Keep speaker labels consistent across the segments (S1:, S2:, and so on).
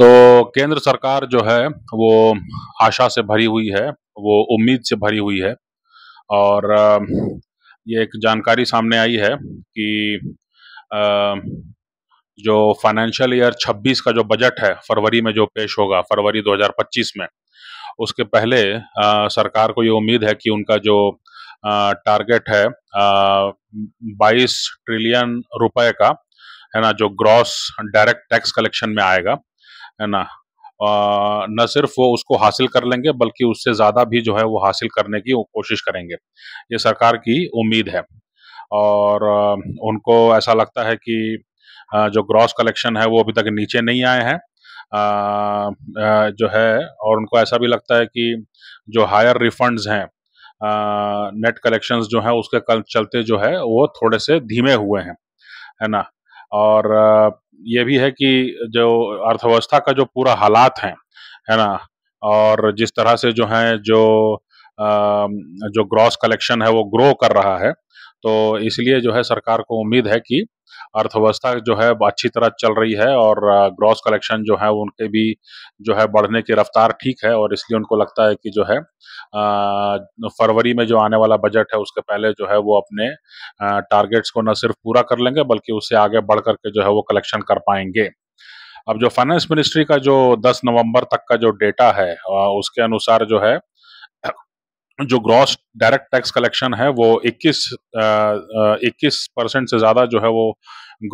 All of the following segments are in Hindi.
S1: तो केंद्र सरकार जो है वो आशा से भरी हुई है वो उम्मीद से भरी हुई है और ये एक जानकारी सामने आई है कि जो फाइनेंशियल ईयर 26 का जो बजट है फरवरी में जो पेश होगा फरवरी 2025 में उसके पहले सरकार को ये उम्मीद है कि उनका जो टारगेट है 22 ट्रिलियन रुपए का है ना जो ग्रॉस डायरेक्ट टैक्स कलेक्शन में आएगा है ना न सिर्फ वो उसको हासिल कर लेंगे बल्कि उससे ज़्यादा भी जो है वो हासिल करने की कोशिश करेंगे ये सरकार की उम्मीद है और उनको ऐसा लगता है कि जो ग्रॉस कलेक्शन है वो अभी तक नीचे नहीं आए हैं जो है और उनको ऐसा भी लगता है कि जो हायर रिफंड्स हैं नेट कलेक्शंस जो हैं उसके कल चलते जो है वो थोड़े से धीमे हुए हैं है ना और ये भी है कि जो अर्थव्यवस्था का जो पूरा हालात है है ना और जिस तरह से जो है जो जो ग्रॉस कलेक्शन है वो ग्रो कर रहा है तो इसलिए जो है सरकार को उम्मीद है कि अर्थव्यवस्था जो है अच्छी तरह चल रही है और ग्रॉस कलेक्शन जो है उनके भी जो है बढ़ने की रफ्तार ठीक है और इसलिए उनको लगता है कि जो है फरवरी में जो आने वाला बजट है उसके पहले जो है वो अपने टारगेट्स को न सिर्फ पूरा कर लेंगे बल्कि उससे आगे बढ़ करके जो है वो कलेक्शन कर पाएंगे अब जो फाइनेंस मिनिस्ट्री का जो 10 नवंबर तक का जो डेटा है उसके अनुसार जो है जो ग्रॉस डायरेक्ट टैक्स कलेक्शन है वो 21 इक्कीस परसेंट से ज़्यादा जो है वो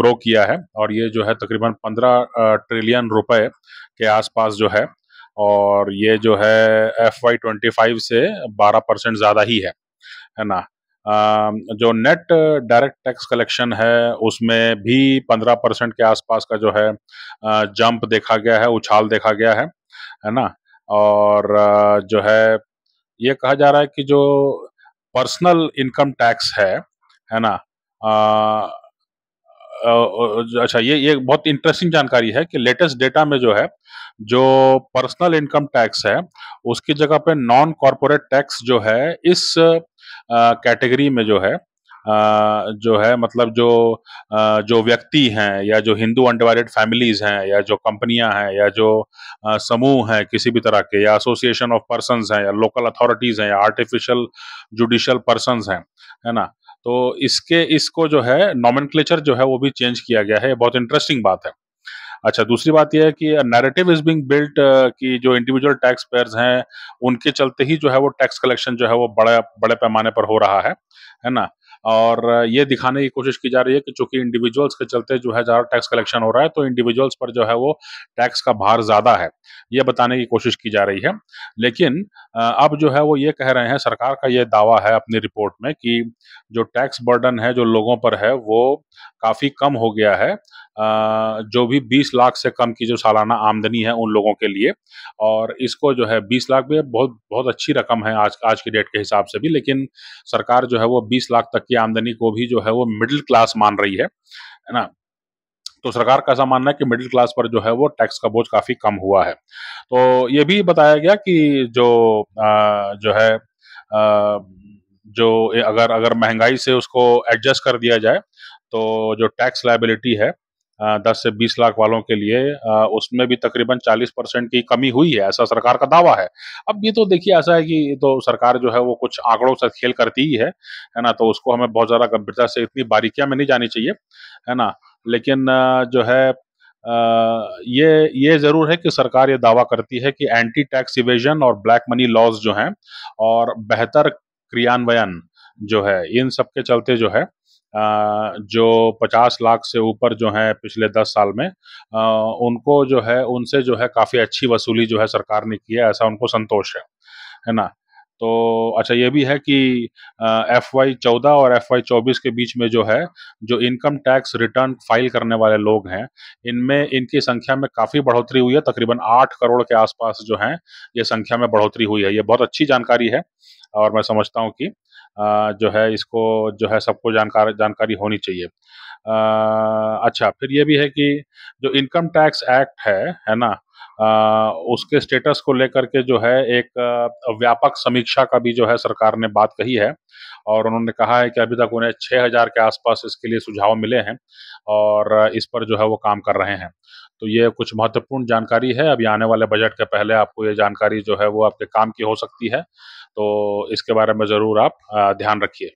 S1: ग्रो किया है और ये जो है तकरीबन 15 ट्रिलियन रुपए के आसपास जो है और ये जो है एफ वाई ट्वेंटी फाइव से 12 परसेंट ज़्यादा ही है है ना जो नेट डायरेक्ट टैक्स कलेक्शन है उसमें भी 15 परसेंट के आसपास का जो है जंप देखा गया है उछाल देखा गया है है ना और जो है ये कहा जा रहा है कि जो पर्सनल इनकम टैक्स है है ना आ, अच्छा ये ये बहुत इंटरेस्टिंग जानकारी है कि लेटेस्ट डेटा में जो है जो पर्सनल इनकम टैक्स है उसकी जगह पे नॉन कॉरपोरेट टैक्स जो है इस कैटेगरी में जो है जो है मतलब जो जो व्यक्ति हैं या जो हिंदू अनडिवाइडेड फैमिलीज हैं या जो कंपनियां हैं या जो समूह हैं किसी भी तरह के या एसोसिएशन ऑफ पर्सन हैं या लोकल अथॉरिटीज हैं या आर्टिफिशियल जुडिशल पर्सन हैं है ना तो इसके इसको जो है नॉमिन जो है वो भी चेंज किया गया है बहुत इंटरेस्टिंग बात है अच्छा दूसरी बात यह है कि नैरेटिव इज बिंग बिल्ट कि जो इंडिविजुअल टैक्स पेयर्स हैं उनके चलते ही जो है वो टैक्स कलेक्शन जो है वो बड़ा बड़े पैमाने पर हो रहा है है ना और ये दिखाने की कोशिश की जा रही है कि चूंकि इंडिविजुअल्स के चलते जो है ज़्यादा टैक्स कलेक्शन हो रहा है तो इंडिविजुअल्स पर जो है वो टैक्स का भार ज़्यादा है ये बताने की कोशिश की जा रही है लेकिन अब जो है वो ये कह रहे हैं सरकार का ये दावा है अपनी रिपोर्ट में कि जो टैक्स बर्डन है जो लोगों पर है वो काफ़ी कम हो गया है जो भी 20 लाख से कम की जो सालाना आमदनी है उन लोगों के लिए और इसको जो है 20 लाख भी बहुत बहुत अच्छी रकम है आज आज की डेट के हिसाब से भी लेकिन सरकार जो है वो 20 लाख तक की आमदनी को भी जो है वो मिडिल क्लास मान रही है है ना तो सरकार का ऐसा मानना है कि मिडिल क्लास पर जो है वो टैक्स का बोझ काफ़ी कम हुआ है तो ये भी बताया गया कि जो आ, जो है आ, जो अगर अगर महंगाई से उसको एडजस्ट कर दिया जाए तो जो टैक्स लाइबिलिटी है दस से बीस लाख वालों के लिए उसमें भी तकरीबन चालीस परसेंट की कमी हुई है ऐसा सरकार का दावा है अब ये तो देखिए ऐसा है कि तो सरकार जो है वो कुछ आंकड़ों से खेल करती ही है है ना तो उसको हमें बहुत ज़्यादा गंभीरता से इतनी बारीकियां में नहीं जानी चाहिए है ना लेकिन जो है ये ये ज़रूर है कि सरकार ये दावा करती है कि एंटी टैक्स इवेजन और ब्लैक मनी लॉज जो हैं और बेहतर क्रियान्वयन जो है इन सब के चलते जो है जो 50 लाख से ऊपर जो है पिछले 10 साल में उनको जो है उनसे जो है काफ़ी अच्छी वसूली जो है सरकार ने की है ऐसा उनको संतोष है है ना तो अच्छा ये भी है कि एफ वाई चौदह और एफ वाई चौबीस के बीच में जो है जो इनकम टैक्स रिटर्न फाइल करने वाले लोग हैं इनमें इनकी संख्या में काफ़ी बढ़ोतरी हुई है तकरीबन आठ करोड़ के आसपास जो हैं ये संख्या में बढ़ोतरी हुई है ये बहुत अच्छी जानकारी है और मैं समझता हूँ कि जो है इसको जो है सबको जानकार जानकारी होनी चाहिए आ, अच्छा फिर ये भी है कि जो इनकम टैक्स एक्ट है है ना आ, उसके स्टेटस को लेकर के जो है एक व्यापक समीक्षा का भी जो है सरकार ने बात कही है और उन्होंने कहा है कि अभी तक उन्हें 6000 हजार के आसपास इसके लिए सुझाव मिले हैं और इस पर जो है वो काम कर रहे हैं तो ये कुछ महत्वपूर्ण जानकारी है अभी आने वाले बजट के पहले आपको ये जानकारी जो है वो आपके काम की हो सकती है तो इसके बारे में ज़रूर आप ध्यान रखिए